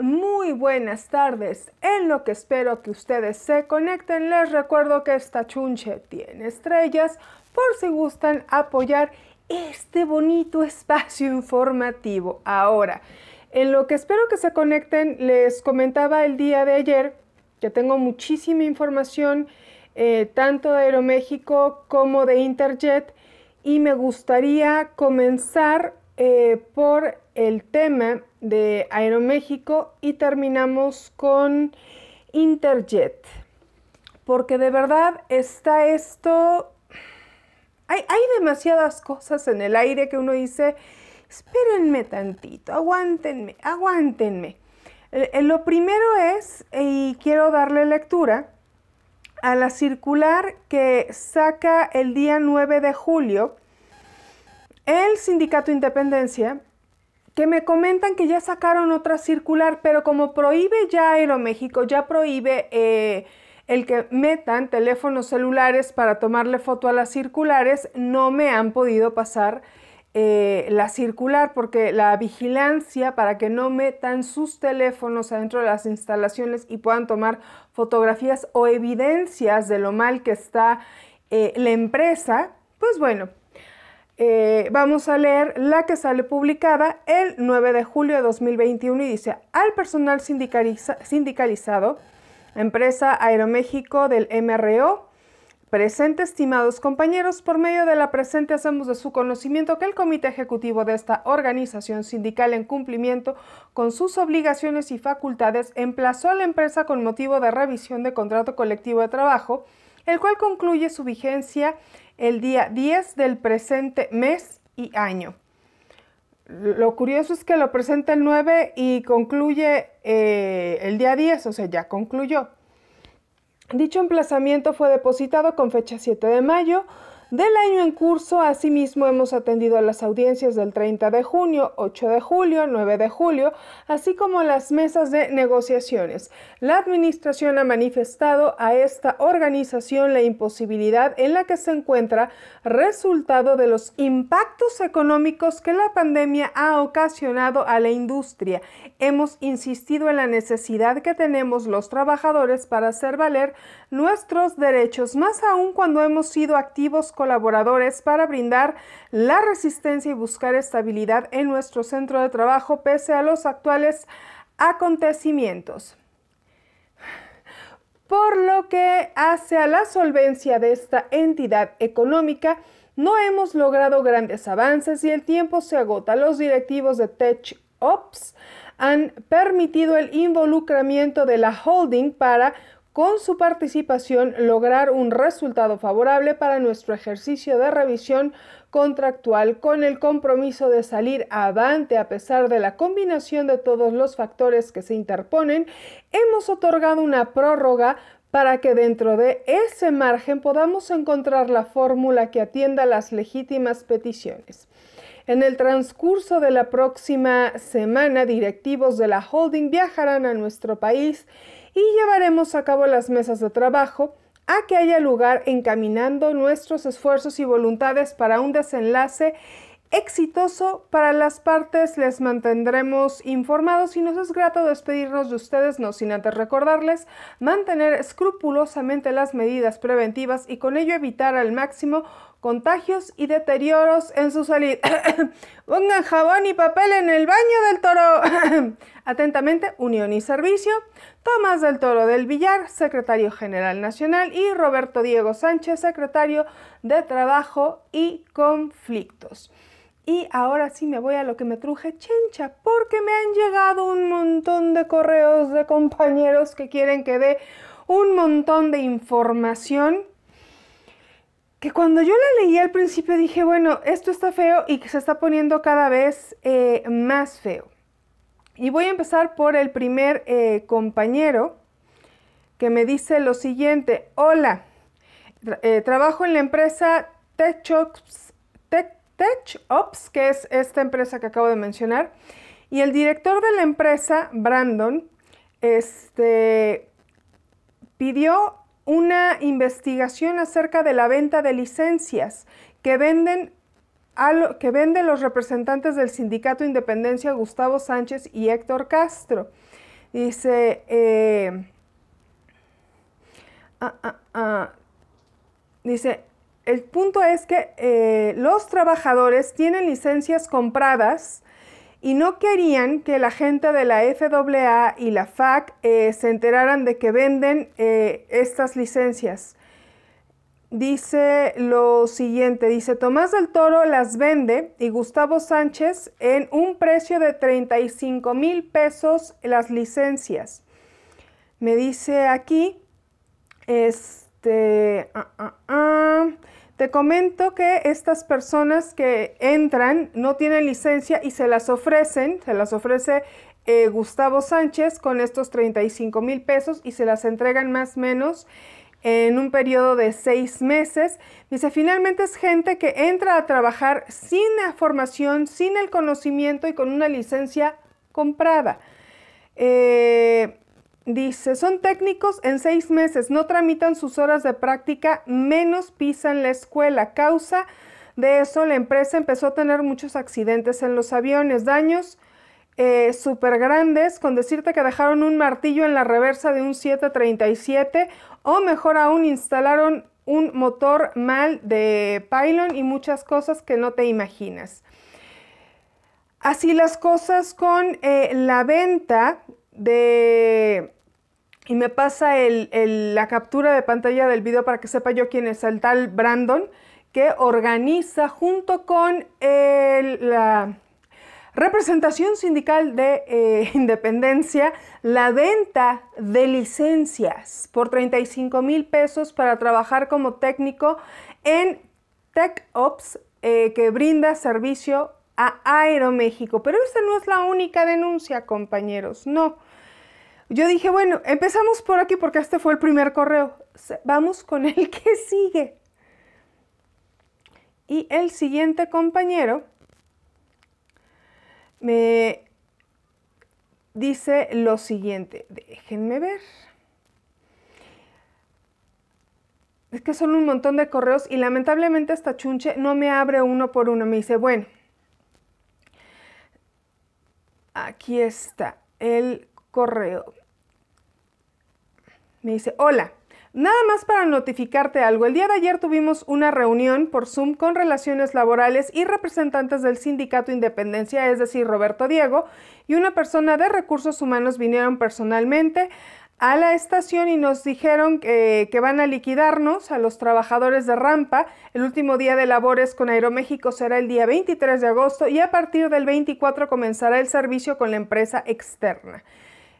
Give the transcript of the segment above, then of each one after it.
muy buenas tardes. En lo que espero que ustedes se conecten, les recuerdo que esta chunche tiene estrellas por si gustan apoyar este bonito espacio informativo. Ahora, en lo que espero que se conecten, les comentaba el día de ayer que tengo muchísima información eh, tanto de Aeroméxico como de Interjet y me gustaría comenzar eh, por el tema de Aeroméxico y terminamos con Interjet. Porque de verdad está esto... Hay, demasiadas cosas en el aire que uno dice, espérenme tantito, aguántenme, aguántenme. Eh, eh, lo primero es, eh, y quiero darle lectura, a la circular que saca el día 9 de julio el Sindicato Independencia que me comentan que ya sacaron otra circular, pero como prohíbe ya Aeroméxico, ya prohíbe eh, el que metan teléfonos celulares para tomarle foto a las circulares, no me han podido pasar eh, la circular porque la vigilancia para que no metan sus teléfonos adentro de las instalaciones y puedan tomar fotografías o evidencias de lo mal que está eh, la empresa, pues bueno, eh, vamos a leer la que sale publicada el 9 de julio de 2021 y dice, al personal sindicalizado, empresa Aeroméxico del MRO, presente estimados compañeros, por medio de la presente hacemos de su conocimiento que el comité ejecutivo de esta organización sindical en cumplimiento con sus obligaciones y facultades emplazó a la empresa con motivo de revisión de contrato colectivo de trabajo, el cual concluye su vigencia el día 10 del presente mes y año. Lo curioso es que lo presenta el 9 y concluye eh, el día 10, o sea, ya concluyó. Dicho emplazamiento fue depositado con fecha 7 de mayo del año en curso. Asimismo, hemos atendido a las audiencias del 30 de junio, 8 de julio, 9 de julio, así como las mesas de negociaciones. La Administración ha manifestado a esta organización la imposibilidad en la que se encuentra resultado de los impactos económicos que la pandemia ha ocasionado a la industria. Hemos insistido en la necesidad que tenemos los trabajadores para hacer valer nuestros derechos, más aún cuando hemos sido activos colaboradores para brindar la resistencia y buscar estabilidad en nuestro centro de trabajo pese a los actuales acontecimientos por lo que hace a la solvencia de esta entidad económica, no hemos logrado grandes avances y el tiempo se agota. Los directivos de Tech Ops han permitido el involucramiento de la holding para, con su participación, lograr un resultado favorable para nuestro ejercicio de revisión contractual con el compromiso de salir avante a pesar de la combinación de todos los factores que se interponen, hemos otorgado una prórroga para que dentro de ese margen podamos encontrar la fórmula que atienda las legítimas peticiones. En el transcurso de la próxima semana, directivos de la holding viajarán a nuestro país y llevaremos a cabo las mesas de trabajo a que haya lugar encaminando nuestros esfuerzos y voluntades para un desenlace exitoso para las partes. Les mantendremos informados y nos es grato despedirnos de ustedes, no sin antes recordarles mantener escrupulosamente las medidas preventivas y con ello evitar al máximo contagios y deterioros en su salida. Pongan jabón y papel en el baño del toro. Atentamente, Unión y Servicio, Tomás del Toro del Villar, secretario general nacional, y Roberto Diego Sánchez, secretario de Trabajo y Conflictos. Y ahora sí me voy a lo que me truje chencha, porque me han llegado un montón de correos de compañeros que quieren que dé un montón de información que cuando yo la leí al principio dije, bueno, esto está feo y que se está poniendo cada vez eh, más feo. Y voy a empezar por el primer eh, compañero que me dice lo siguiente, hola, eh, trabajo en la empresa TechOps, que es esta empresa que acabo de mencionar, y el director de la empresa, Brandon, este, pidió una investigación acerca de la venta de licencias que venden que venden los representantes del sindicato Independencia Gustavo Sánchez y Héctor Castro. Dice, eh, ah, ah, ah, dice, el punto es que eh, los trabajadores tienen licencias compradas y no querían que la gente de la FAA y la FAC eh, se enteraran de que venden eh, estas licencias. Dice lo siguiente, dice Tomás del Toro las vende y Gustavo Sánchez en un precio de 35 mil pesos las licencias. Me dice aquí, este, ah, ah, ah, te comento que estas personas que entran no tienen licencia y se las ofrecen, se las ofrece eh, Gustavo Sánchez con estos 35 mil pesos y se las entregan más o menos en un periodo de seis meses. Dice, finalmente es gente que entra a trabajar sin la formación, sin el conocimiento y con una licencia comprada. Eh, Dice, son técnicos en seis meses, no tramitan sus horas de práctica, menos pisan la escuela. Causa de eso, la empresa empezó a tener muchos accidentes en los aviones, daños eh, súper grandes, con decirte que dejaron un martillo en la reversa de un 737 o mejor aún instalaron un motor mal de pylon y muchas cosas que no te imaginas. Así las cosas con eh, la venta de y me pasa la captura de pantalla del video para que sepa yo quién es el tal Brandon, que organiza junto con la representación sindical de eh, Independencia la venta de licencias por 35 mil pesos para trabajar como técnico en TechOps, eh, que brinda servicio a Aeroméxico. Pero esta no es la única denuncia, compañeros, no. Yo dije, bueno, empezamos por aquí porque este fue el primer correo. Vamos con el que sigue. Y el siguiente compañero me dice lo siguiente, déjenme ver. Es que son un montón de correos y lamentablemente esta chunche no me abre uno por uno. Me dice, bueno, aquí está el correo dice, hola, nada más para notificarte algo. El día de ayer tuvimos una reunión por Zoom con relaciones laborales y representantes del sindicato Independencia, es decir, Roberto Diego, y una persona de recursos humanos vinieron personalmente a la estación y nos dijeron que, que, van a liquidarnos a los trabajadores de Rampa. El último día de labores con Aeroméxico será el día 23 de agosto y a partir del 24 comenzará el servicio con la empresa externa.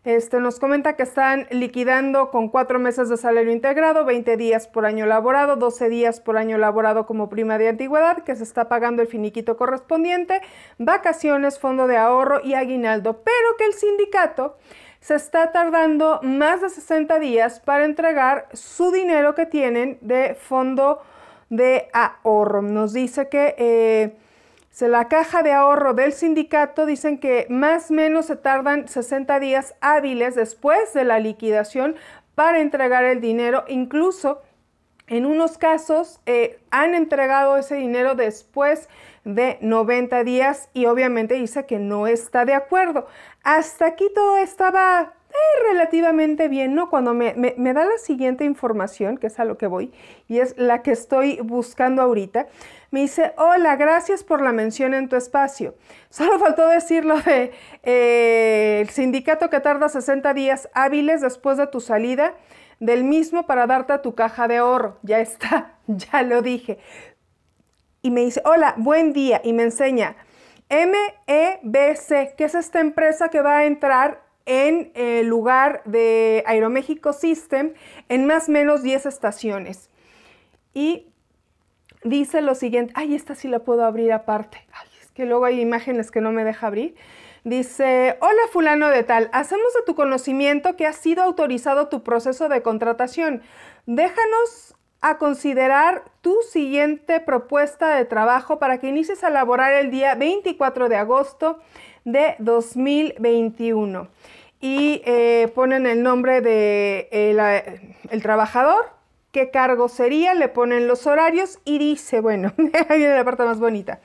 Este, nos comenta que están liquidando con cuatro meses de salario integrado, 20 días por año laborado, 12 días por año laborado como prima de antigüedad, que se está pagando el finiquito correspondiente, vacaciones, fondo de ahorro y aguinaldo, pero que el sindicato se está tardando más de 60 días para entregar su dinero que tienen de fondo de ahorro. Nos dice que... Eh, la caja de ahorro del sindicato dicen que más o menos se tardan 60 días hábiles después de la liquidación para entregar el dinero, incluso en unos casos eh, han entregado ese dinero después de 90 días y obviamente dice que no está de acuerdo. Hasta aquí todo estaba relativamente bien, ¿no? Cuando me, me, da la siguiente información, que es a lo que voy, y es la que estoy buscando ahorita, me dice, hola, gracias por la mención en tu espacio. Solo faltó decirlo de eh, el sindicato que tarda 60 días hábiles después de tu salida del mismo para darte a tu caja de oro. Ya está, ya lo dije. Y me dice, hola, buen día, y me enseña. MEBC, que es esta empresa que va a entrar en el eh, lugar de Aeroméxico System en más o menos 10 estaciones. Y dice lo siguiente, ay, esta sí la puedo abrir aparte, ay, es que luego hay imágenes que no me deja abrir. Dice, hola fulano de tal, hacemos de tu conocimiento que ha sido autorizado tu proceso de contratación. Déjanos a considerar tu siguiente propuesta de trabajo para que inicies a elaborar el día 24 de agosto de 2021 y eh, ponen el nombre de eh, el trabajador, qué cargo sería, le ponen los horarios y dice, bueno, ahí viene la parte más bonita.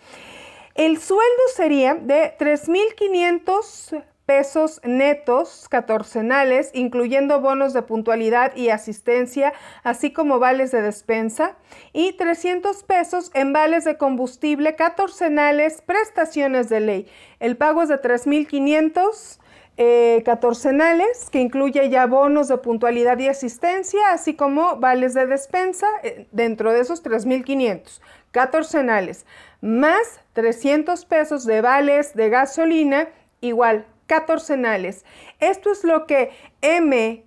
El sueldo sería de 3.500 pesos netos catorcenales, incluyendo bonos de puntualidad y asistencia, así como vales de despensa, y 300 pesos en vales de combustible catorcenales, prestaciones de ley. El pago es de 3.500 eh, catorcenales, que incluye ya bonos de puntualidad y asistencia, así como vales de despensa eh, dentro de esos 3.500 catorcenales, más 300 pesos de vales de gasolina, igual catorcenales. Esto es lo que MEBC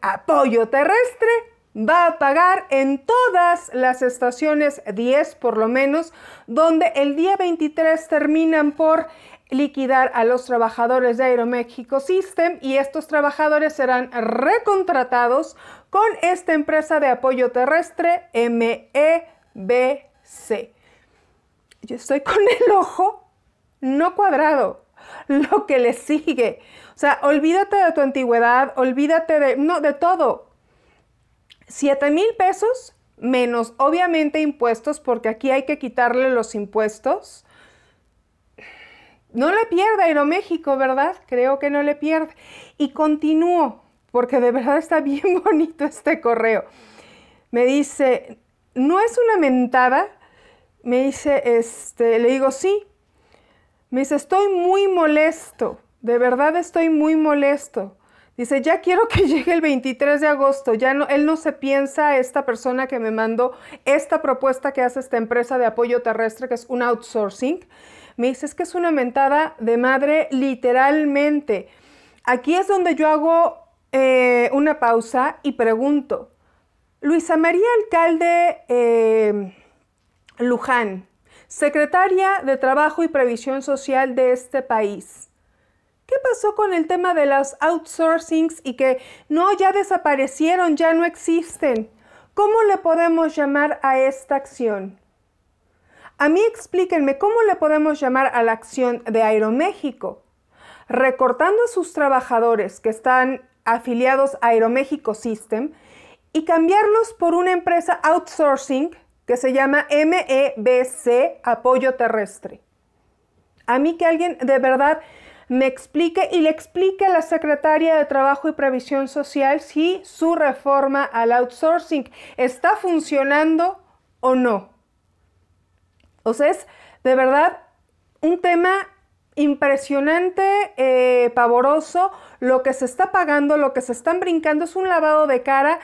Apoyo Terrestre va a pagar en todas las estaciones 10 por lo menos, donde el día 23 terminan por liquidar a los trabajadores de Aeroméxico System y estos trabajadores serán recontratados con esta empresa de apoyo terrestre MEBC. Yo estoy con el ojo no cuadrado, lo que le sigue. O sea, olvídate de tu antigüedad, olvídate de, no, de todo. 7 mil pesos menos obviamente impuestos, porque aquí hay que quitarle los impuestos no le pierde Aeroméxico, ¿verdad? Creo que no le pierde. Y continúo, porque de verdad está bien bonito este correo. Me dice, no es una mentada. Me dice, este, le digo, sí. Me dice, estoy muy molesto. De verdad estoy muy molesto. Dice, ya quiero que llegue el 23 de agosto. Ya no, él no se piensa, esta persona que me mandó esta propuesta que hace esta empresa de apoyo terrestre, que es un outsourcing. Me dices que es una mentada de madre literalmente. Aquí es donde yo hago eh, una pausa y pregunto, Luisa María Alcalde eh, Luján, secretaria de Trabajo y Previsión Social de este país. ¿Qué pasó con el tema de las outsourcings y que no, ya desaparecieron, ya no existen? ¿Cómo le podemos llamar a esta acción? A mí explíquenme cómo le podemos llamar a la acción de Aeroméxico. Recortando a sus trabajadores que están afiliados a Aeroméxico System y cambiarlos por una empresa outsourcing que se llama MEBC Apoyo Terrestre. A mí que alguien de verdad me explique y le explique a la Secretaria de Trabajo y Previsión Social si su reforma al outsourcing está funcionando o no. O sea, es de verdad un tema impresionante, eh, pavoroso, lo que se está pagando, lo que se están brincando, es un lavado de cara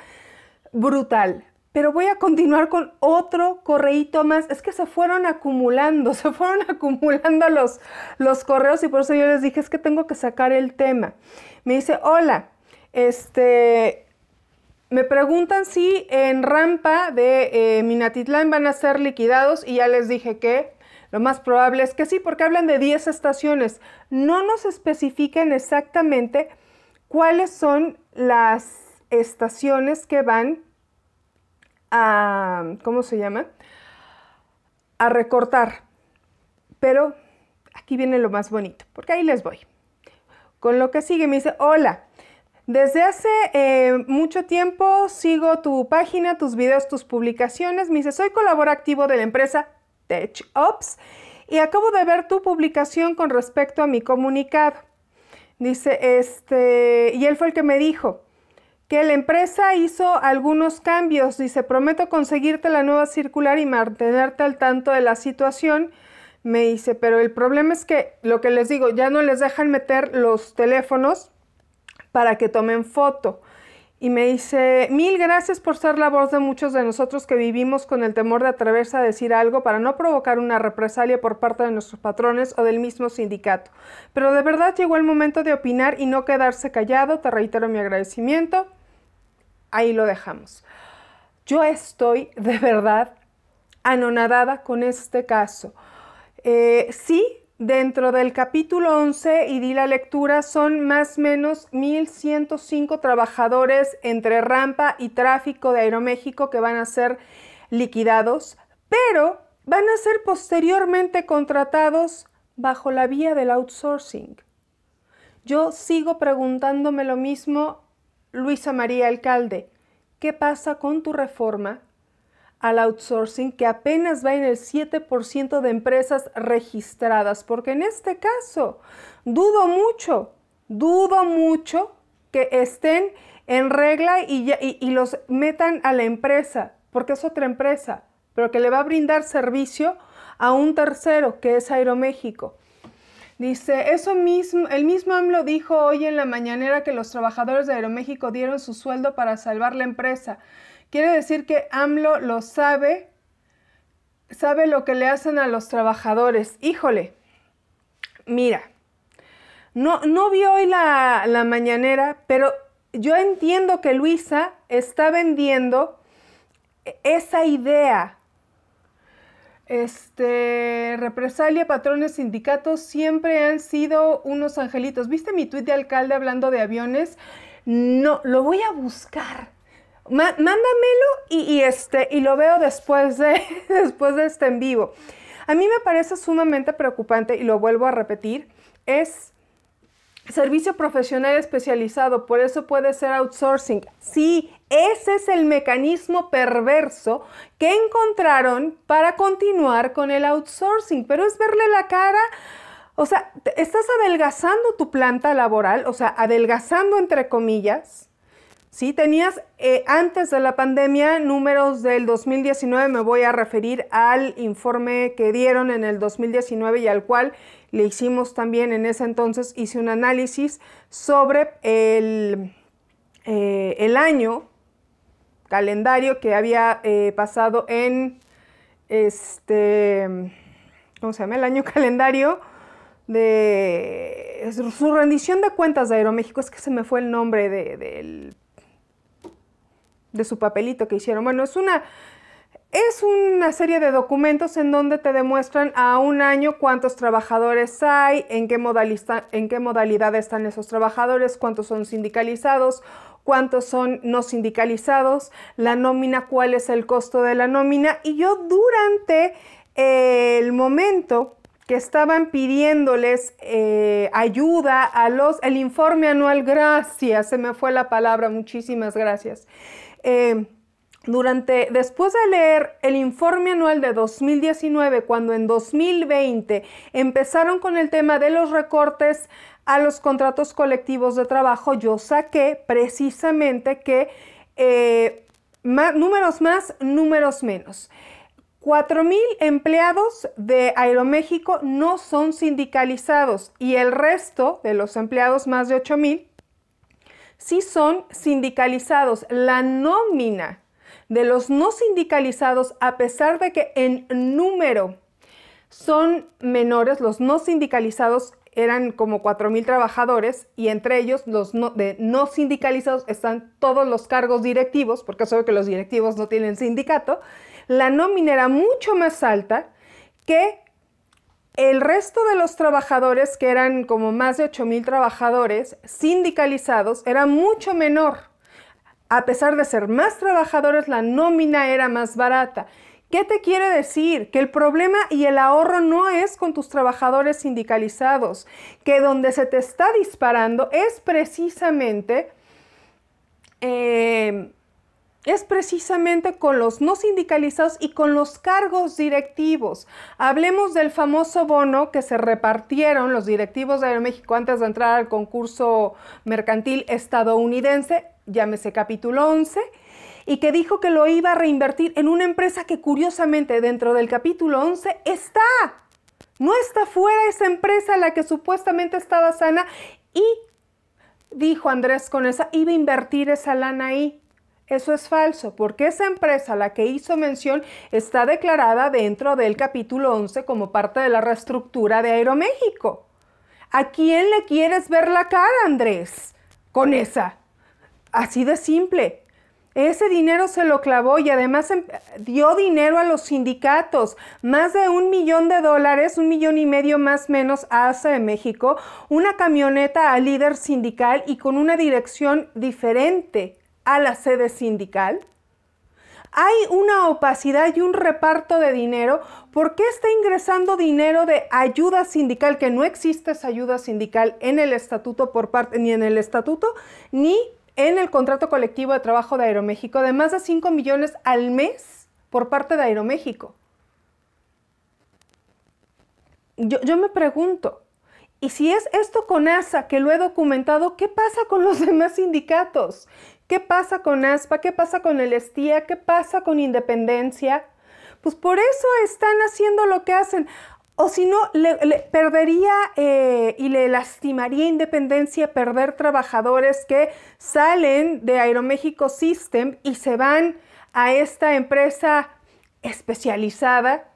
brutal. Pero voy a continuar con otro correíto más. Es que se fueron acumulando, se fueron acumulando los, los correos y por eso yo les dije, es que tengo que sacar el tema. Me dice, hola, este, me preguntan si en rampa de eh, Minatitlán van a ser liquidados y ya les dije que lo más probable es que sí, porque hablan de 10 estaciones. No nos especifican exactamente cuáles son las estaciones que van a, ¿cómo se llama? A recortar. Pero aquí viene lo más bonito, porque ahí les voy. Con lo que sigue me dice, hola, desde hace eh, mucho tiempo sigo tu página, tus videos, tus publicaciones. Me dice, soy colaborativo de la empresa Tech Ops y acabo de ver tu publicación con respecto a mi comunicado. Dice, este, y él fue el que me dijo que la empresa hizo algunos cambios. Dice, prometo conseguirte la nueva circular y mantenerte al tanto de la situación. Me dice, pero el problema es que lo que les digo, ya no les dejan meter los teléfonos para que tomen foto. Y me dice, mil gracias por ser la voz de muchos de nosotros que vivimos con el temor de atreverse a decir algo para no provocar una represalia por parte de nuestros patrones o del mismo sindicato. Pero de verdad llegó el momento de opinar y no quedarse callado. Te reitero mi agradecimiento. Ahí lo dejamos. Yo estoy de verdad anonadada con este caso. Eh, sí, Dentro del capítulo 11 y di la lectura son más o menos 1.105 trabajadores entre rampa y tráfico de Aeroméxico que van a ser liquidados, pero van a ser posteriormente contratados bajo la vía del outsourcing. Yo sigo preguntándome lo mismo, Luisa María Alcalde, ¿qué pasa con tu reforma al outsourcing que apenas va en el 7% de empresas registradas, porque en este caso dudo mucho, dudo mucho que estén en regla y, y los metan a la empresa, porque es otra empresa, pero que le va a brindar servicio a un tercero, que es Aeroméxico. Dice, eso mismo, el mismo AMLO dijo hoy en la mañanera que los trabajadores de Aeroméxico dieron su sueldo para salvar la empresa Quiere decir que AMLO lo sabe, sabe lo que le hacen a los trabajadores. Híjole, mira, no, no vi hoy la, la mañanera, pero yo entiendo que Luisa está vendiendo esa idea. Este, represalia, patrones, sindicatos siempre han sido unos angelitos. ¿Viste mi tuit de alcalde hablando de aviones? No, lo voy a buscar mándamelo y, este, y lo veo después de, después de este en vivo. A mí me parece sumamente preocupante, y lo vuelvo a repetir, es servicio profesional especializado, por eso puede ser outsourcing. Sí, ese es el mecanismo perverso que encontraron para continuar con el outsourcing, pero es verle la cara. O sea, estás adelgazando tu planta laboral, o sea, adelgazando entre comillas, Sí, tenías eh, antes de la pandemia números del 2019, me voy a referir al informe que dieron en el 2019 y al cual le hicimos también en ese entonces, hice un análisis sobre el, eh, el año calendario que había eh, pasado en este, ¿cómo se llama? El año calendario de su rendición de cuentas de Aeroméxico, es que se me fue el nombre del de su papelito que hicieron. Bueno, es una, es una serie de documentos en donde te demuestran a un año cuántos trabajadores hay, en qué, en qué modalidad están esos trabajadores, cuántos son sindicalizados, cuántos son no sindicalizados, la nómina, cuál es el costo de la nómina. Y yo durante eh, el momento que estaban pidiéndoles eh, ayuda a los, el informe anual, gracias, se me fue la palabra, muchísimas gracias eh, durante, después de leer el informe anual de 2019, cuando en 2020 empezaron con el tema de los recortes a los contratos colectivos de trabajo, yo saqué precisamente que eh, números más, números menos. 4.000 empleados de Aeroméxico no son sindicalizados y el resto de los empleados, más de 8.000, si son sindicalizados. La nómina de los no sindicalizados, a pesar de que en número son menores, los no sindicalizados eran como 4.000 trabajadores y entre ellos los no, sindicalizados están todos los cargos directivos, porque sabe que los directivos no tienen sindicato, la nómina era mucho más alta que el resto de los trabajadores, que eran como más de mil trabajadores sindicalizados, era mucho menor. A pesar de ser más trabajadores, la nómina era más barata. ¿Qué te quiere decir? Que el problema y el ahorro no es con tus trabajadores sindicalizados, que donde se te está disparando es precisamente... Eh, es precisamente con los no sindicalizados y con los cargos directivos. Hablemos del famoso bono que se repartieron los directivos de Aeroméxico antes de entrar al concurso mercantil estadounidense, llámese capítulo 11, y que dijo que lo iba a reinvertir en una empresa que curiosamente dentro del capítulo 11 está. No está fuera esa empresa la que supuestamente estaba sana y dijo Andrés con esa iba a invertir esa lana ahí eso es falso, porque esa empresa a la que hizo mención está declarada dentro del capítulo 11 como parte de la reestructura de Aeroméxico. ¿A quién le quieres ver la cara, Andrés? Con esa. Así de simple. Ese dinero se lo clavó y además em, dio dinero a los sindicatos, más de un millón de dólares, un millón y medio más menos a ASA de México, una camioneta al líder sindical y con una dirección diferente a la sede sindical? Hay una opacidad y un reparto de dinero. ¿Por qué está ingresando dinero de ayuda sindical, que no existe esa ayuda sindical en el estatuto por parte, ni en el estatuto, ni en el contrato colectivo de trabajo de Aeroméxico, de más de 5 millones al mes por parte de Aeroméxico? Yo, yo, me pregunto, y si es esto con ASA, que lo he documentado, ¿qué pasa con los demás sindicatos? ¿Qué pasa con ASPA? ¿Qué pasa con el Estía? ¿Qué pasa con Independencia? Pues por eso están haciendo lo que hacen. O si no, le, perdería eh, y le lastimaría Independencia perder trabajadores que salen de Aeroméxico System y se van a esta empresa especializada,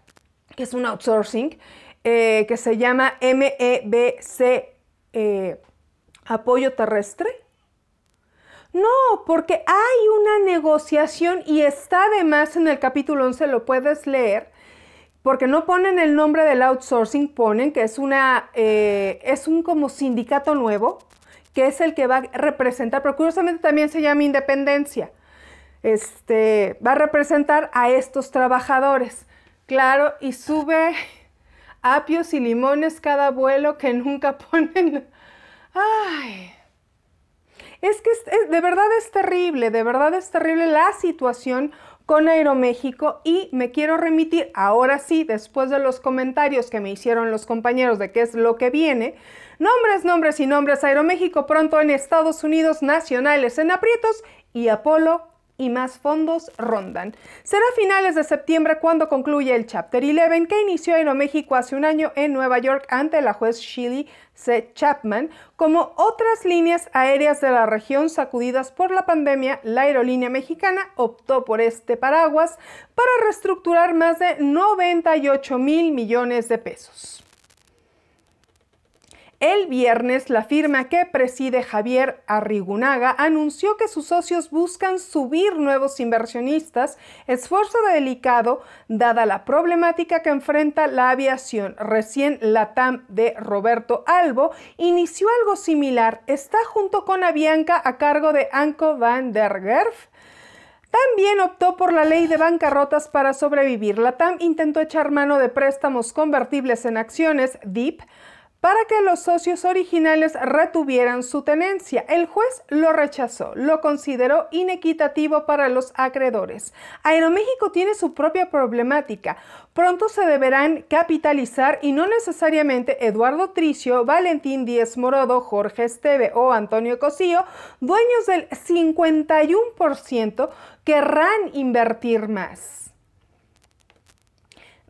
que es un outsourcing, eh, que se llama MEBC eh, Apoyo Terrestre no, porque hay una negociación y está además en el capítulo 11, lo puedes leer, porque no ponen el nombre del outsourcing, ponen que es, una, eh, es un como sindicato nuevo, que es el que va a representar, pero curiosamente también se llama independencia, este, va a representar a estos trabajadores. Claro, y sube apios y limones cada vuelo que nunca ponen. Ay, es que de verdad es terrible, de verdad es terrible la situación con Aeroméxico y me quiero remitir, ahora sí, después de los comentarios que me hicieron los compañeros de qué es lo que viene, nombres, nombres y nombres Aeroméxico pronto en Estados Unidos, nacionales en aprietos y Apolo y más fondos rondan. Será a finales de septiembre cuando concluye el Chapter 11 que inició Aeroméxico hace un año en Nueva York ante la juez Shirley C. Chapman. Como otras líneas aéreas de la región sacudidas por la pandemia, la aerolínea mexicana optó por este paraguas para reestructurar más de 98 mil millones de pesos. El viernes, la firma que preside Javier Arrigunaga anunció que sus socios buscan subir nuevos inversionistas, esfuerzo delicado dada la problemática que enfrenta la aviación. Recién la TAM de Roberto Albo inició algo similar. Está junto con Avianca a cargo de Anko van der Gerf. También optó por la ley de bancarrotas para sobrevivir. La TAM intentó echar mano de préstamos convertibles en acciones, DIP, para que los socios originales retuvieran su tenencia. El juez lo rechazó, lo consideró inequitativo para los acreedores. Aeroméxico tiene su propia problemática. Pronto se deberán capitalizar y no necesariamente Eduardo Tricio, Valentín Díez Morodo, Jorge Esteve o Antonio Cosío, dueños del 51%, querrán invertir más.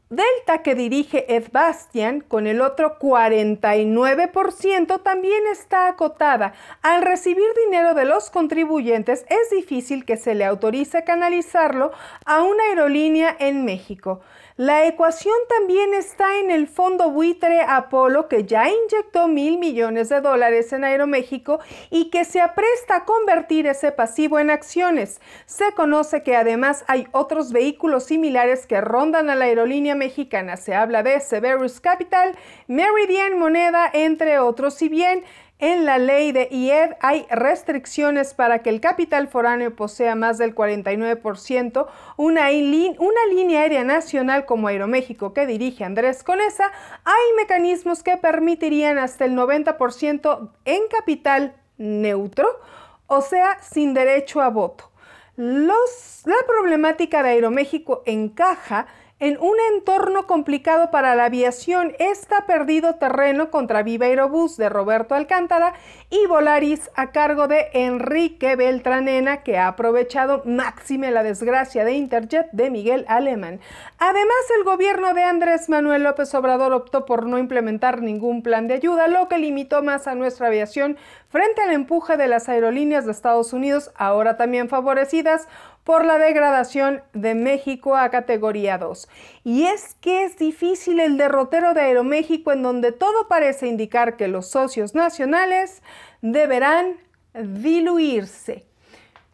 Delta que dirige Ed Bastian con el otro 49% también está acotada. Al recibir dinero de los contribuyentes es difícil que se le autorice canalizarlo a una aerolínea en México. La ecuación también está en el fondo buitre Apolo que ya inyectó mil millones de dólares en Aeroméxico y que se apresta a convertir ese pasivo en acciones. Se conoce que además hay otros vehículos similares que rondan a la aerolínea mexicana. Se habla de Severus Capital, Meridian Moneda, entre otros. Si bien en la ley de IED hay restricciones para que el capital foráneo posea más del 49%. Una, una, línea aérea nacional como Aeroméxico que dirige Andrés Conesa, hay mecanismos que permitirían hasta el 90% en capital neutro, o sea, sin derecho a voto. la problemática de Aeroméxico encaja en un entorno complicado para la aviación está Perdido Terreno contra Viva Aerobús de Roberto Alcántara y Volaris a cargo de Enrique Beltranena que ha aprovechado máxime la desgracia de Interjet de Miguel Alemán. Además, el gobierno de Andrés Manuel López Obrador optó por no implementar ningún plan de ayuda, lo que limitó más a nuestra aviación frente al empuje de las aerolíneas de Estados Unidos, ahora también favorecidas por la degradación de México a categoría 2. Y es que es difícil el derrotero de Aeroméxico en donde todo parece indicar que los socios nacionales deberán diluirse.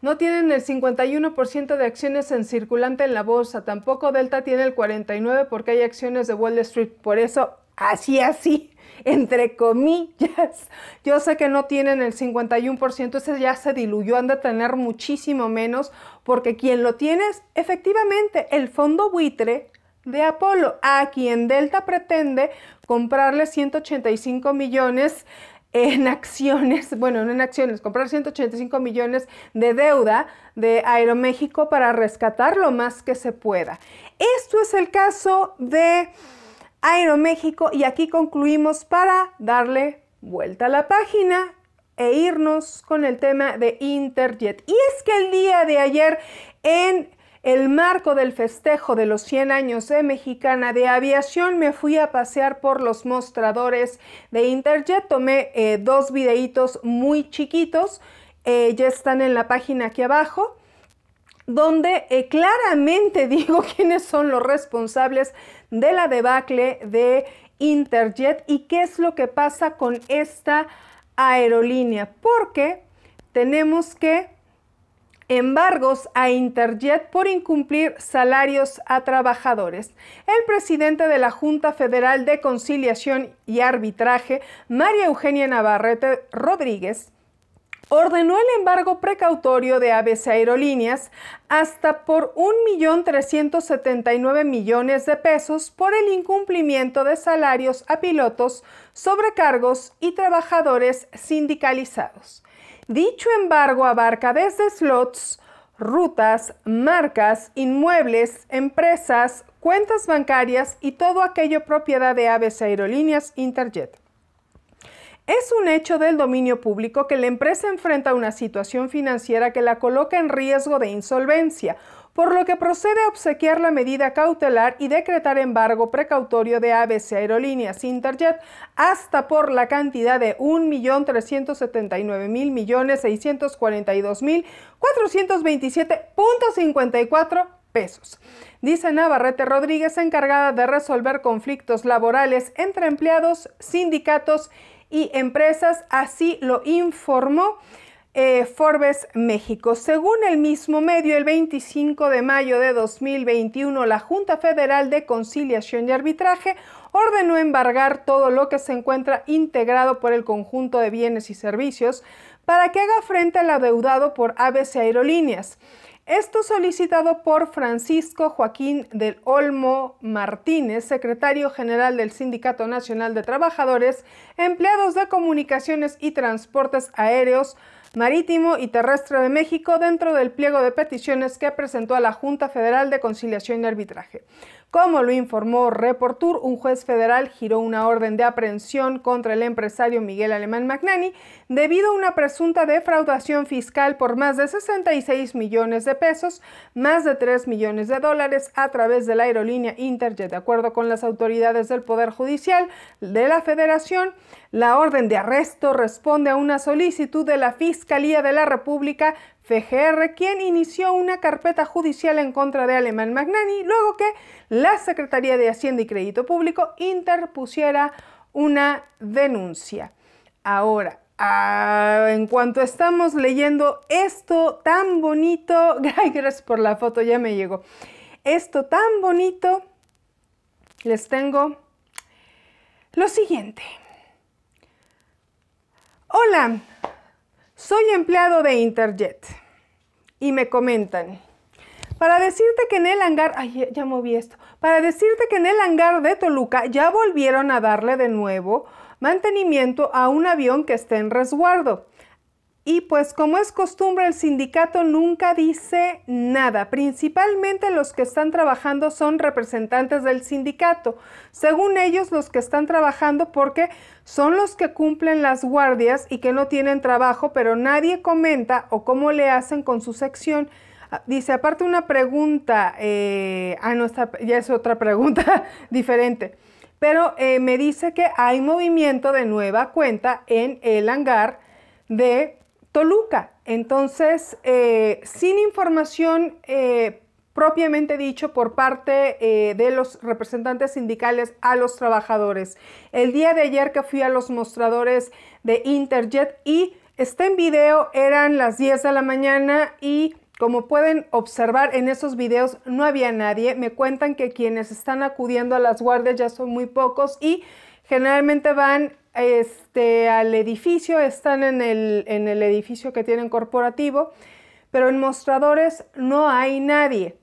No tienen el 51% de acciones en circulante en la bolsa, tampoco Delta tiene el 49% porque hay acciones de Wall Street. Por eso así, así, entre comillas. Yo sé que no tienen el 51%, ese ya se diluyó, han de tener muchísimo menos, porque quien lo tiene es efectivamente el fondo buitre de Apolo, a quien Delta pretende comprarle 185 millones en acciones, bueno, no en acciones, comprar 185 millones de deuda de Aeroméxico para rescatar lo más que se pueda. Esto es el caso de Aeroméxico y aquí concluimos para darle vuelta a la página e irnos con el tema de Interjet. Y es que el día de ayer en el marco del festejo de los 100 años de Mexicana de Aviación, me fui a pasear por los mostradores de Interjet. Tomé eh, dos videitos muy chiquitos, eh, ya están en la página aquí abajo donde eh, claramente digo quiénes son los responsables de la debacle de Interjet y qué es lo que pasa con esta aerolínea, porque tenemos que embargos a Interjet por incumplir salarios a trabajadores. El presidente de la Junta Federal de Conciliación y Arbitraje, María Eugenia Navarrete Rodríguez, ordenó el embargo precautorio de ABC Aerolíneas hasta por 1.379 millones de pesos por el incumplimiento de salarios a pilotos, sobrecargos y trabajadores sindicalizados. Dicho embargo abarca desde slots, rutas, marcas, inmuebles, empresas, cuentas bancarias y todo aquello propiedad de ABC Aerolíneas Interjet. Es un hecho del dominio público que la empresa enfrenta una situación financiera que la coloca en riesgo de insolvencia, por lo que procede a obsequiar la medida cautelar y decretar embargo precautorio de ABC Aerolíneas Interjet hasta por la cantidad de 1.379.642.427.54 pesos. Dice Navarrete Rodríguez, encargada de resolver conflictos laborales entre empleados, sindicatos y y Empresas, así lo informó. Eh, Forbes México. Según el mismo medio, el 25 de mayo de 2021, la Junta Federal de Conciliación y Arbitraje ordenó embargar todo lo que se encuentra integrado por el conjunto de bienes y servicios para que haga frente al adeudado por ABC Aerolíneas. Esto solicitado por Francisco Joaquín del Olmo Martínez, secretario general del Sindicato Nacional de Trabajadores, empleados de comunicaciones y transportes aéreos, marítimo y terrestre de México dentro del pliego de peticiones que presentó a la Junta Federal de Conciliación y Arbitraje. Como lo informó Reportur, un juez federal giró una orden de aprehensión contra el empresario Miguel Alemán Magnani debido a una presunta defraudación fiscal por más de 66 millones de pesos, más de 3 millones de dólares a través de la aerolínea Interjet. De acuerdo con las autoridades del Poder Judicial de la Federación, la orden de arresto responde a una solicitud de la Fiscalía de la República cgr quien inició una carpeta judicial en contra de Alemán Magnani, luego que la Secretaría de Hacienda y Crédito Público interpusiera una denuncia. Ahora, ah, en cuanto estamos leyendo esto tan bonito, gracias por la foto, ya me llegó. Esto tan bonito, les tengo lo siguiente. Hola, soy empleado de Interjet y me comentan, para decirte que en el hangar, ay, ya moví esto, para decirte que en el hangar de Toluca ya volvieron a darle de nuevo mantenimiento a un avión que esté en resguardo. Y pues como es costumbre, el sindicato nunca dice nada. Principalmente los que están trabajando son representantes del sindicato. Según ellos, los que están trabajando porque son los que cumplen las guardias y que no tienen trabajo, pero nadie comenta o cómo le hacen con su sección. Ah, dice, aparte una pregunta, eh, ah, no, ya es otra pregunta diferente, pero eh, me dice que hay movimiento de nueva cuenta en el hangar de Toluca. Entonces, eh, sin información eh, propiamente dicho por parte eh, de los representantes sindicales a los trabajadores. El día de ayer que fui a los mostradores de Interjet y está en video, eran las 10 de la mañana y como pueden observar en esos videos no había nadie. Me cuentan que quienes están acudiendo a las guardias ya son muy pocos y generalmente van este, al edificio, están en el, en el edificio que tienen corporativo, pero en mostradores no hay nadie.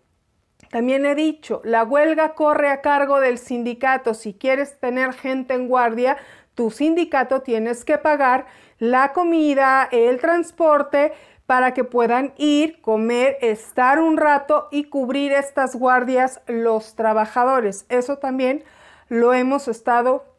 También he dicho, la huelga corre a cargo del sindicato. Si quieres tener gente en guardia, tu sindicato tienes que pagar la comida, el transporte, para que puedan ir, comer, estar un rato y cubrir estas guardias los trabajadores. Eso también lo hemos estado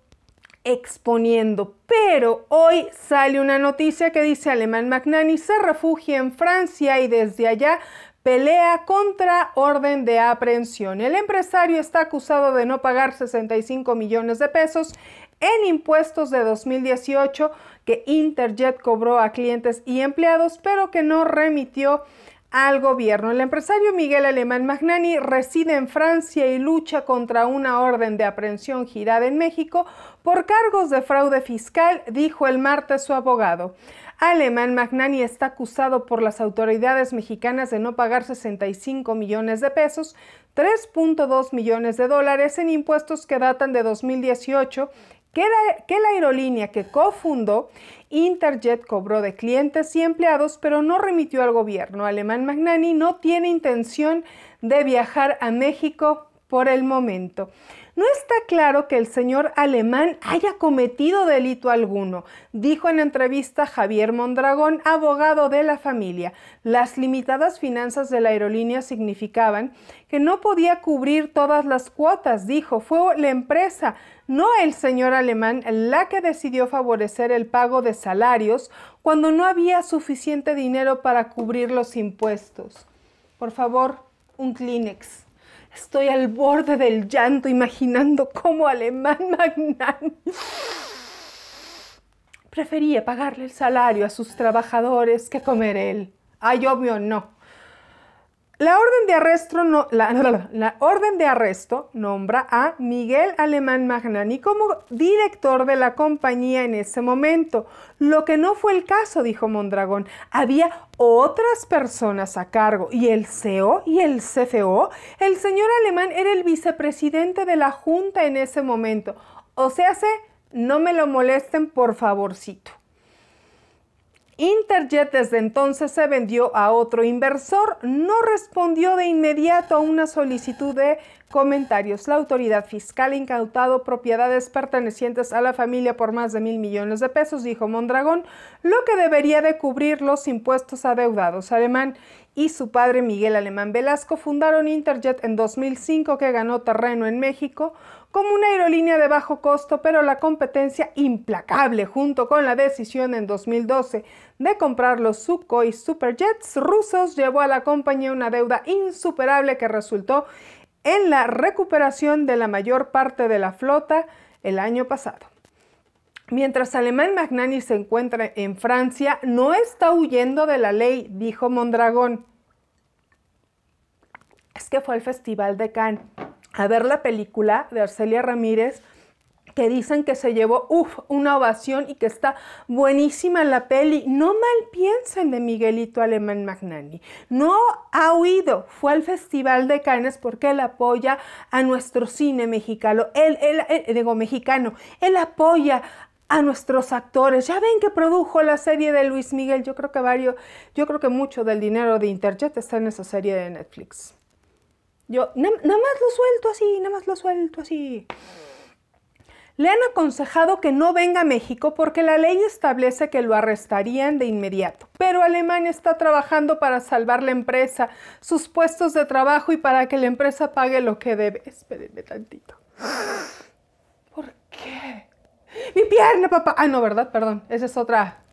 exponiendo. Pero hoy sale una noticia que dice Alemán Magnani se refugia en Francia y desde allá pelea contra orden de aprehensión. El empresario está acusado de no pagar 65 millones de pesos en impuestos de 2018 que Interjet cobró a clientes y empleados, pero que no remitió al gobierno. El empresario Miguel Alemán Magnani reside en Francia y lucha contra una orden de aprehensión girada en México por cargos de fraude fiscal, dijo el martes su abogado. Alemán Magnani está acusado por las autoridades mexicanas de no pagar 65 millones de pesos, 3.2 millones de dólares en impuestos que datan de 2018 que la, aerolínea que cofundó Interjet cobró de clientes y empleados, pero no remitió al gobierno. Alemán Magnani no tiene intención de viajar a México por el momento. No está claro que el señor alemán haya cometido delito alguno, dijo en entrevista Javier Mondragón, abogado de la familia. Las limitadas finanzas de la aerolínea significaban que no podía cubrir todas las cuotas, dijo. Fue la empresa, no el señor alemán, la que decidió favorecer el pago de salarios cuando no había suficiente dinero para cubrir los impuestos. Por favor, un Kleenex. Estoy al borde del llanto imaginando cómo Alemán Magnán prefería pagarle el salario a sus trabajadores que comer él. Ay, obvio, no. La orden de arresto, no, la, orden de arresto nombra a Miguel Alemán Magnani como director de la compañía en ese momento, lo que no fue el caso, dijo Mondragón. Había otras personas a cargo y el CEO y el CFO. El señor Alemán era el vicepresidente de la Junta en ese momento. O sea, se, no me lo molesten, por favorcito. Interjet desde entonces se vendió a otro inversor, no respondió de inmediato a una solicitud de comentarios. La autoridad fiscal ha incautado propiedades pertenecientes a la familia por más de mil millones de pesos, dijo Mondragón, lo que debería de cubrir los impuestos adeudados. Alemán y su padre Miguel Alemán Velasco fundaron Interjet en 2005 que ganó terreno en México como una aerolínea de bajo costo, pero la competencia implacable, junto con la decisión en 2012 de comprar los Sukhoi Superjets rusos, llevó a la compañía una deuda insuperable que resultó en la recuperación de la mayor parte de la flota el año pasado. Mientras Alemán Magnani se encuentra en Francia, no está huyendo de la ley, dijo Mondragón. Es que fue el Festival de Cannes a ver la película de Arcelia Ramírez que dicen que se llevó una ovación y que está buenísima la peli. No mal piensen de Miguelito Alemán Magnani. No ha huido, fue al Festival de Cannes porque él apoya a nuestro cine mexicano. Él, él, eh, mexicano, él apoya a nuestros actores. Ya ven que produjo la serie de Luis Miguel. Yo creo que varios, yo creo que mucho del dinero de Interjet está en esa serie de Netflix. Yo nada más lo suelto así, nada más lo suelto así. Le han aconsejado que no venga a México porque la ley establece que lo arrestarían de inmediato. Pero Alemania está trabajando para salvar la empresa, sus puestos de trabajo y para que la empresa pague lo que debe. Espérenme tantito. ¿Por qué? Mi pierna, papá. Ah, no, ¿verdad? Perdón. Esa es otra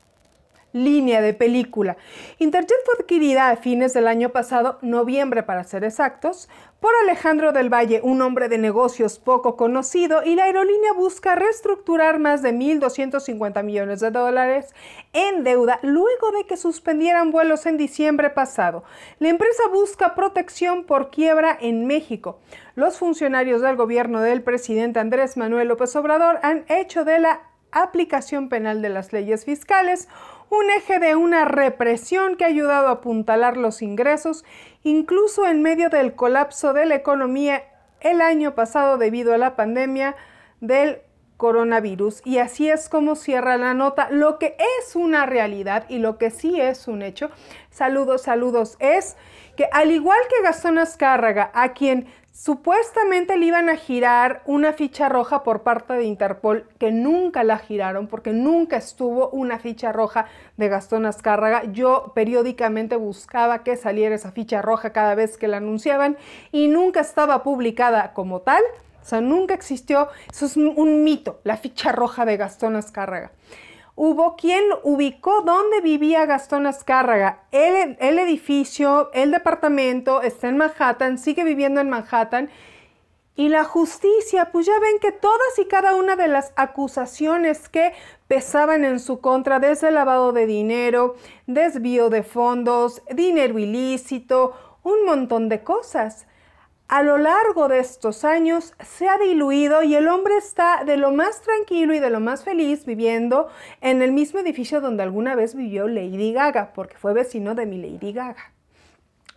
línea de película. Interjet fue adquirida a fines del año pasado, noviembre para ser exactos, por Alejandro del Valle, un hombre de negocios poco conocido, y la aerolínea busca reestructurar más de 1.250 millones de dólares en deuda luego de que suspendieran vuelos en diciembre pasado. La empresa busca protección por quiebra en México. Los funcionarios del gobierno del presidente Andrés Manuel López Obrador han hecho de la aplicación penal de las leyes fiscales un eje de una represión que ha ayudado a apuntalar los ingresos, incluso en medio del colapso de la economía el año pasado debido a la pandemia del coronavirus. Y así es como cierra la nota, lo que es una realidad y lo que sí es un hecho, saludos, saludos, es que al igual que Gastón Azcárraga, a quien Supuestamente le iban a girar una ficha roja por parte de Interpol, que nunca la giraron, porque nunca estuvo una ficha roja de Gastón Azcárraga. Yo periódicamente buscaba que saliera esa ficha roja cada vez que la anunciaban y nunca estaba publicada como tal. O sea, nunca existió. Eso es un mito, la ficha roja de Gastón Azcárraga hubo quien ubicó dónde vivía Gastón Azcárraga. El, el edificio, el departamento está en Manhattan, sigue viviendo en Manhattan. Y la justicia, pues ya ven que todas y cada una de las acusaciones que pesaban en su contra, desde lavado de dinero, desvío de fondos, dinero ilícito, un montón de cosas a lo largo de estos años se ha diluido y el hombre está de lo más tranquilo y de lo más feliz viviendo en el mismo edificio donde alguna vez vivió Lady Gaga, porque fue vecino de mi Lady Gaga,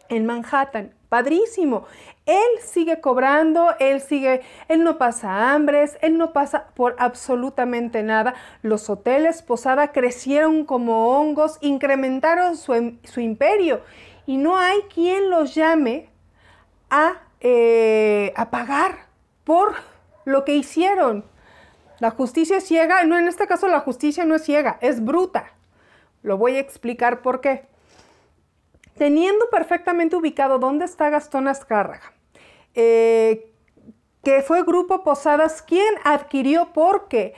en Manhattan. Padrísimo. Él sigue cobrando, él sigue, él no pasa hambres, él no pasa por absolutamente nada. Los hoteles Posada crecieron como hongos, incrementaron su, em, su imperio y no hay quien los llame a eh, a pagar por lo que hicieron. La justicia es ciega, no, en este caso la justicia no es ciega, es bruta. Lo voy a explicar por qué. Teniendo perfectamente ubicado dónde está Gastón Azcárraga, eh, que fue Grupo Posadas quién adquirió, por qué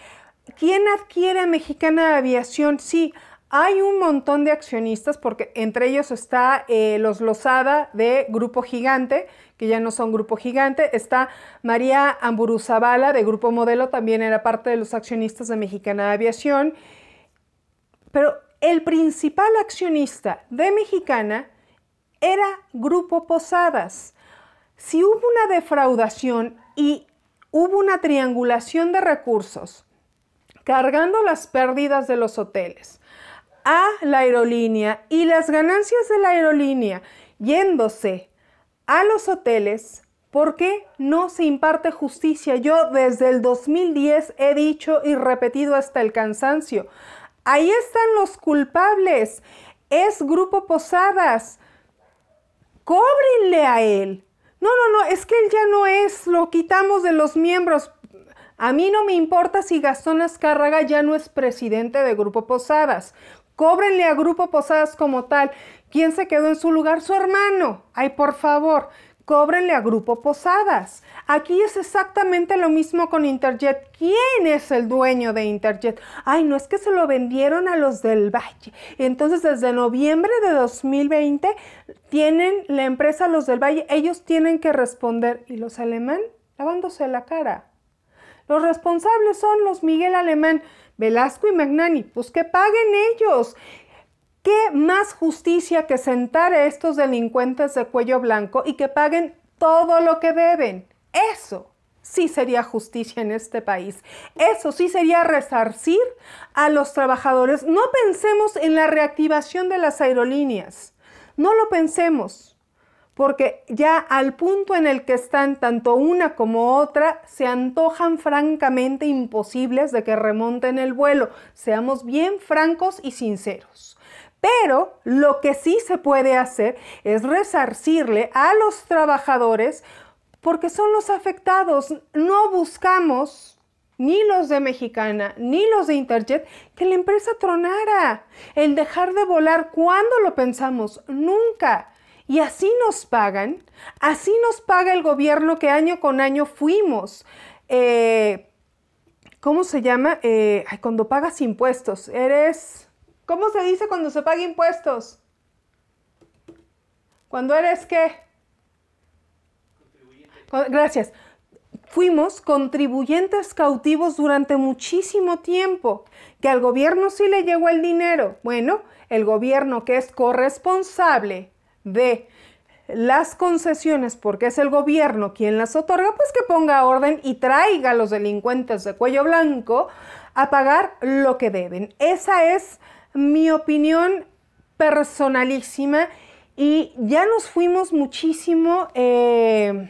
quién adquiere Mexicana Aviación, sí, hay un montón de accionistas, porque entre ellos está eh, los Lozada de Grupo Gigante, que ya no son Grupo Gigante, está María Amburuzabala de Grupo Modelo, también era parte de los accionistas de Mexicana Aviación. Pero el principal accionista de Mexicana era Grupo Posadas. Si hubo una defraudación y hubo una triangulación de recursos, cargando las pérdidas de los hoteles, a la aerolínea y las ganancias de la aerolínea yéndose a los hoteles, ¿por qué no se imparte justicia? Yo desde el 2010 he dicho y repetido hasta el cansancio. Ahí están los culpables. Es Grupo Posadas. Cóbrenle a él. No, no, no, es que él ya no es, lo quitamos de los miembros. A mí no me importa si Gastón Azcárraga ya no es presidente de Grupo Posadas. Cóbrenle a Grupo Posadas como tal. ¿Quién se quedó en su lugar? Su hermano. Ay, por favor, cóbrenle a Grupo Posadas. Aquí es exactamente lo mismo con Interjet. ¿Quién es el dueño de Interjet? Ay, no es que se lo vendieron a los del Valle. Entonces, desde noviembre de 2020 tienen la empresa Los del Valle. Ellos tienen que responder. Y los alemán lavándose la cara. Los responsables son los Miguel Alemán. Velasco y Magnani, pues que paguen ellos. ¿Qué más justicia que sentar a estos delincuentes de cuello blanco y que paguen todo lo que deben? Eso sí sería justicia en este país. Eso sí sería resarcir a los trabajadores. No pensemos en la reactivación de las aerolíneas. No lo pensemos porque ya al punto en el que están tanto una como otra, se antojan francamente imposibles de que remonten el vuelo. Seamos bien francos y sinceros. Pero lo que sí se puede hacer es resarcirle a los trabajadores porque son los afectados. No buscamos ni los de Mexicana, ni los de Interjet, que la empresa tronara. El dejar de volar, ¿cuándo lo pensamos? Nunca. Y así nos pagan, así nos paga el gobierno que año con año fuimos. Eh, ¿Cómo se llama? Eh, ay, cuando pagas impuestos, eres... ¿Cómo se dice cuando se paga impuestos? Cuando eres qué? Gracias. Fuimos contribuyentes cautivos durante muchísimo tiempo, que al gobierno sí le llegó el dinero. Bueno, el gobierno que es corresponsable de las concesiones, porque es el gobierno quien las otorga, pues que ponga orden y traiga a los delincuentes de cuello blanco a pagar lo que deben. Esa es mi opinión personalísima y ya nos fuimos muchísimo. Eh,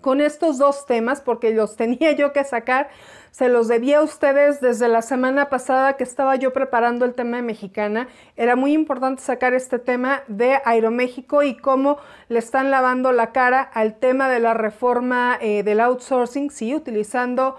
con estos dos temas, porque los tenía yo que sacar, se los debía a ustedes desde la semana pasada que estaba yo preparando el tema de Mexicana. Era muy importante sacar este tema de Aeroméxico y cómo le están lavando la cara al tema de la reforma eh, del outsourcing, sí, utilizando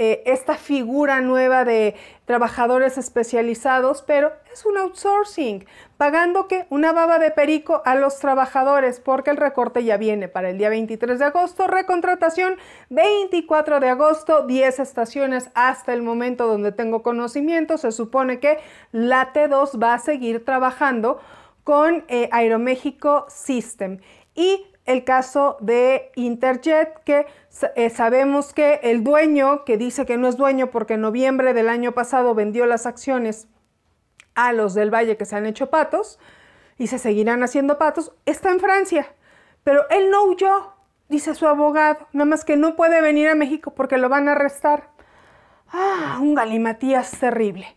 eh, esta figura nueva de trabajadores especializados, pero es un outsourcing, pagando que una baba de perico a los trabajadores, porque el recorte ya viene para el día 23 de agosto, recontratación 24 de agosto, 10 estaciones hasta el momento donde tengo conocimiento, se supone que la T2 va a seguir trabajando con eh, Aeroméxico System. Y el caso de Interjet, que eh, sabemos que el dueño, que dice que no es dueño porque en noviembre del año pasado vendió las acciones a los del Valle que se han hecho patos y se seguirán haciendo patos, está en Francia. Pero él no huyó, dice su abogado, nada más que no puede venir a México porque lo van a arrestar. Ah, un galimatías terrible.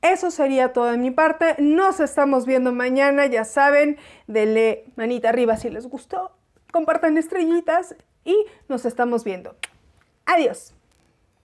Eso sería todo de mi parte. Nos estamos viendo mañana. Ya saben, denle manita arriba si les gustó compartan estrellitas y nos estamos viendo. Adiós.